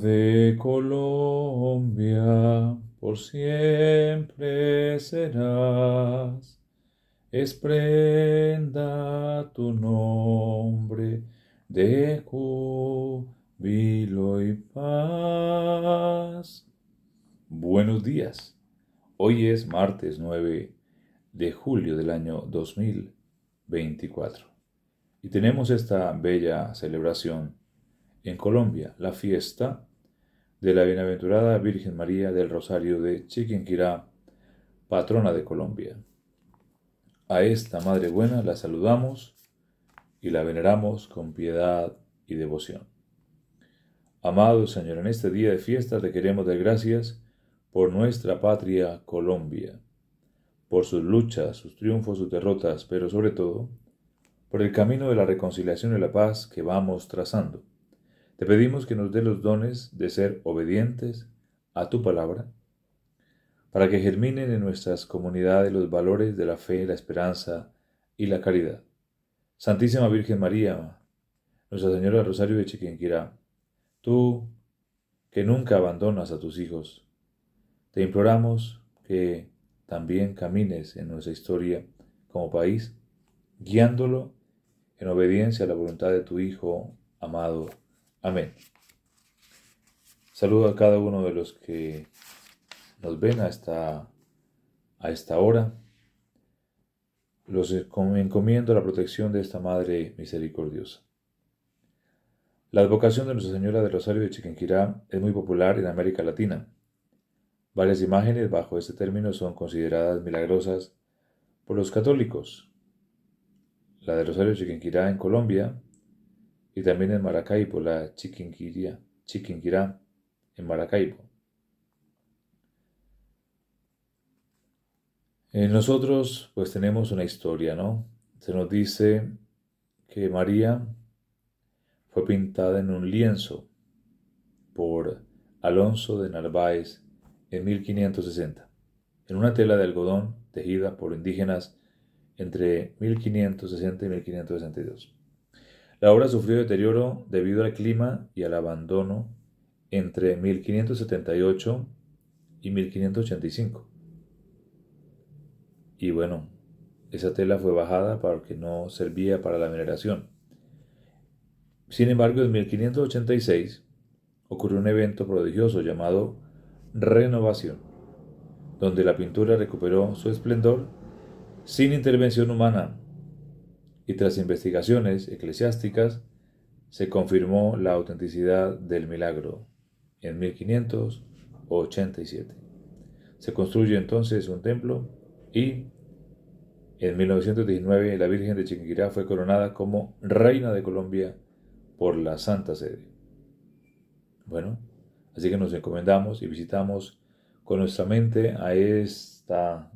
de Colombia por siempre serás, es tu nombre de júbilo y paz. Buenos días, hoy es martes 9 de julio del año 2024 y tenemos esta bella celebración en Colombia, la fiesta de la Bienaventurada Virgen María del Rosario de Chiquinquirá, patrona de Colombia. A esta Madre Buena la saludamos y la veneramos con piedad y devoción. Amado Señor, en este día de fiesta te queremos dar gracias por nuestra patria Colombia, por sus luchas, sus triunfos, sus derrotas, pero sobre todo por el camino de la reconciliación y la paz que vamos trazando. Te pedimos que nos dé los dones de ser obedientes a tu palabra, para que germinen en nuestras comunidades los valores de la fe, la esperanza y la caridad. Santísima Virgen María, Nuestra Señora Rosario de Chiquinquirá, tú que nunca abandonas a tus hijos, te imploramos que también camines en nuestra historia como país, guiándolo en obediencia a la voluntad de tu Hijo amado Amén. Saludo a cada uno de los que nos ven a esta, a esta hora. Los encomiendo la protección de esta Madre Misericordiosa. La advocación de Nuestra Señora de Rosario de Chiquinquirá es muy popular en América Latina. Varias imágenes bajo este término son consideradas milagrosas por los católicos. La de Rosario de Chiquinquirá en Colombia, y también en Maracaibo, la Chiquinquirá, en Maracaibo. Eh, nosotros pues tenemos una historia, ¿no? Se nos dice que María fue pintada en un lienzo por Alonso de Narváez en 1560, en una tela de algodón tejida por indígenas entre 1560 y 1562. La obra sufrió deterioro debido al clima y al abandono entre 1578 y 1585. Y bueno, esa tela fue bajada porque no servía para la veneración. Sin embargo, en 1586 ocurrió un evento prodigioso llamado renovación, donde la pintura recuperó su esplendor sin intervención humana y tras investigaciones eclesiásticas se confirmó la autenticidad del milagro en 1587. Se construye entonces un templo y en 1919 la Virgen de Chiquinquirá fue coronada como Reina de Colombia por la Santa Sede. Bueno, así que nos encomendamos y visitamos con nuestra mente a esta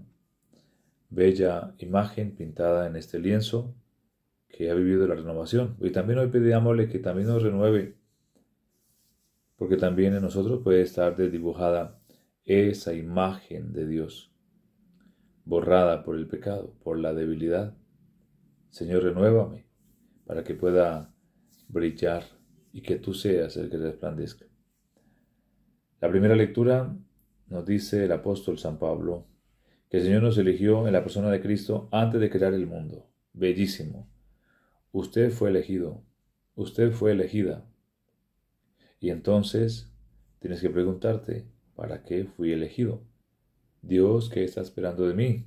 bella imagen pintada en este lienzo que ha vivido la renovación. Y también hoy pedíamosle que también nos renueve, porque también en nosotros puede estar desdibujada esa imagen de Dios, borrada por el pecado, por la debilidad. Señor, renuévame para que pueda brillar y que tú seas el que resplandezca. La primera lectura nos dice el apóstol San Pablo que el Señor nos eligió en la persona de Cristo antes de crear el mundo. Bellísimo. Usted fue elegido, usted fue elegida. Y entonces tienes que preguntarte, ¿para qué fui elegido? Dios, ¿qué está esperando de mí?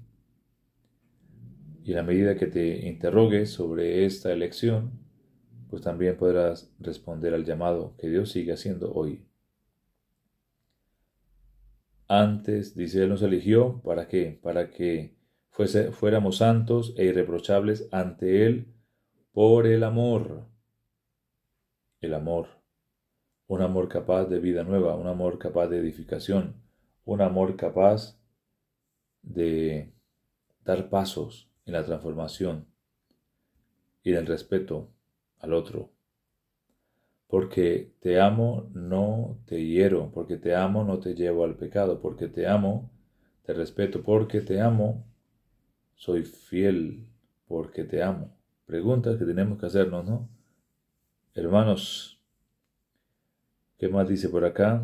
Y a medida que te interrogues sobre esta elección, pues también podrás responder al llamado que Dios sigue haciendo hoy. Antes, dice, Él nos eligió, ¿para qué? Para que fuese, fuéramos santos e irreprochables ante Él por el amor. El amor. Un amor capaz de vida nueva, un amor capaz de edificación, un amor capaz de dar pasos en la transformación y del respeto al otro. Porque te amo, no te hiero, porque te amo, no te llevo al pecado, porque te amo, te respeto, porque te amo, soy fiel, porque te amo preguntas que tenemos que hacernos, ¿no? Hermanos, ¿qué más dice por acá?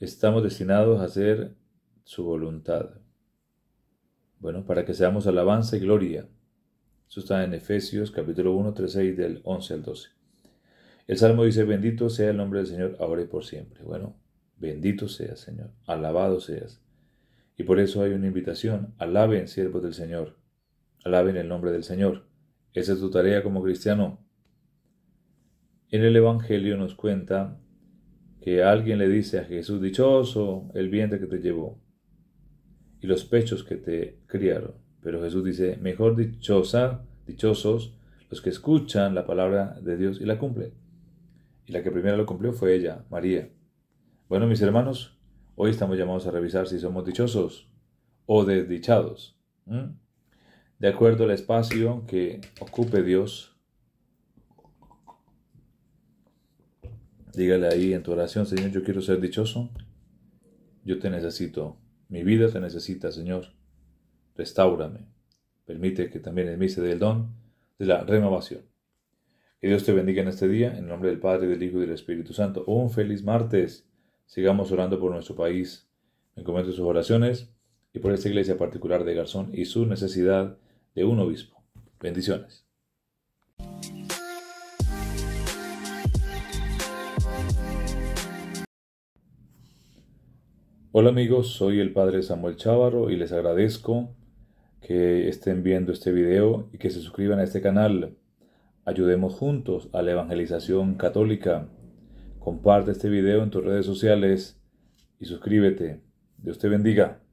Estamos destinados a hacer su voluntad. Bueno, para que seamos alabanza y gloria. Eso está en Efesios capítulo 1, 6, del 11 al 12. El Salmo dice, bendito sea el nombre del Señor ahora y por siempre. Bueno, bendito sea Señor, alabado seas. Y por eso hay una invitación, alaben siervos del Señor, alaben el nombre del Señor. Esa es tu tarea como cristiano. En el Evangelio nos cuenta que alguien le dice a Jesús, dichoso el vientre que te llevó y los pechos que te criaron. Pero Jesús dice, mejor dichosa, dichosos los que escuchan la palabra de Dios y la cumplen. Y la que primero lo cumplió fue ella, María. Bueno, mis hermanos, hoy estamos llamados a revisar si somos dichosos o desdichados de acuerdo al espacio que ocupe Dios. Dígale ahí en tu oración, Señor, yo quiero ser dichoso. Yo te necesito. Mi vida te necesita, Señor. Restáurame. Permite que también en mí el don de la renovación. Que Dios te bendiga en este día, en el nombre del Padre, del Hijo y del Espíritu Santo. Un feliz martes. Sigamos orando por nuestro país. Me comento sus oraciones y por esta iglesia particular de Garzón y su necesidad de un obispo. Bendiciones. Hola amigos, soy el Padre Samuel Chávaro y les agradezco que estén viendo este video y que se suscriban a este canal. Ayudemos juntos a la evangelización católica. Comparte este video en tus redes sociales y suscríbete. Dios te bendiga.